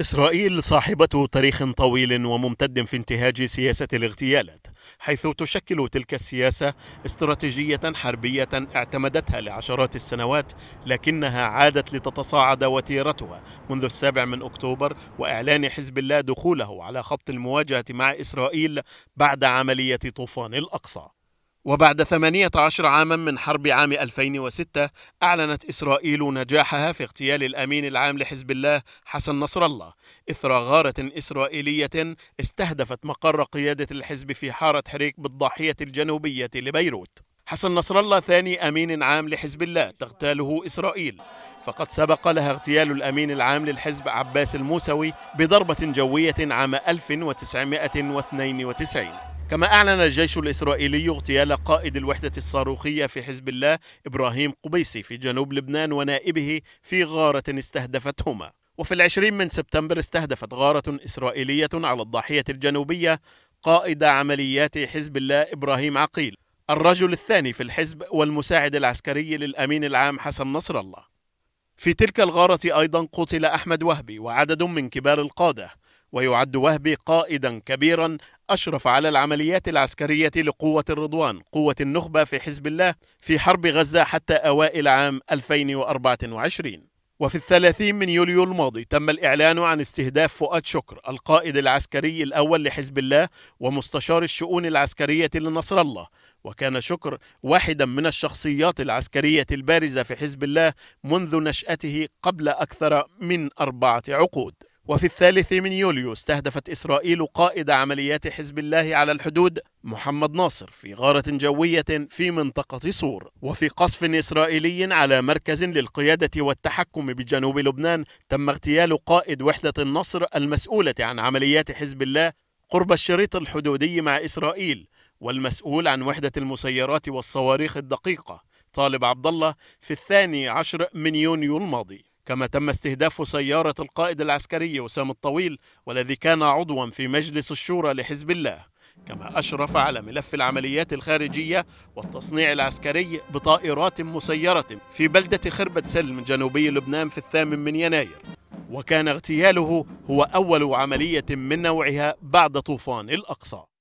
إسرائيل صاحبة تاريخ طويل وممتد في انتهاج سياسة الاغتيالات حيث تشكل تلك السياسة استراتيجية حربية اعتمدتها لعشرات السنوات لكنها عادت لتتصاعد وتيرتها منذ السابع من أكتوبر وإعلان حزب الله دخوله على خط المواجهة مع إسرائيل بعد عملية طوفان الأقصى وبعد 18 عاما من حرب عام 2006 أعلنت إسرائيل نجاحها في اغتيال الأمين العام لحزب الله حسن نصر الله إثر غارة إسرائيلية استهدفت مقر قيادة الحزب في حارة حريك بالضاحية الجنوبية لبيروت حسن نصر الله ثاني أمين عام لحزب الله تغتاله إسرائيل فقد سبق لها اغتيال الأمين العام للحزب عباس الموسوي بضربة جوية عام 1992 كما أعلن الجيش الإسرائيلي اغتيال قائد الوحدة الصاروخية في حزب الله إبراهيم قبيسي في جنوب لبنان ونائبه في غارة استهدفتهما وفي العشرين من سبتمبر استهدفت غارة إسرائيلية على الضاحية الجنوبية قائد عمليات حزب الله إبراهيم عقيل الرجل الثاني في الحزب والمساعد العسكري للأمين العام حسن نصر الله في تلك الغارة أيضا قتل أحمد وهبي وعدد من كبار القادة ويعد وهبي قائدا كبيرا أشرف على العمليات العسكرية لقوة الرضوان قوة النخبة في حزب الله في حرب غزة حتى أوائل عام 2024 وفي الثلاثين من يوليو الماضي تم الإعلان عن استهداف فؤاد شكر القائد العسكري الأول لحزب الله ومستشار الشؤون العسكرية لنصر الله وكان شكر واحدا من الشخصيات العسكرية البارزة في حزب الله منذ نشأته قبل أكثر من أربعة عقود وفي الثالث من يوليو استهدفت إسرائيل قائد عمليات حزب الله على الحدود محمد ناصر في غارة جوية في منطقة صور وفي قصف إسرائيلي على مركز للقيادة والتحكم بجنوب لبنان تم اغتيال قائد وحدة النصر المسؤولة عن عمليات حزب الله قرب الشريط الحدودي مع إسرائيل والمسؤول عن وحدة المسيرات والصواريخ الدقيقة طالب عبد الله في الثاني عشر من يونيو الماضي كما تم استهداف سيارة القائد العسكري وسام الطويل والذي كان عضوا في مجلس الشورى لحزب الله كما أشرف على ملف العمليات الخارجية والتصنيع العسكري بطائرات مسيرة في بلدة خربة سلم جنوبي لبنان في الثامن من يناير وكان اغتياله هو أول عملية من نوعها بعد طوفان الأقصى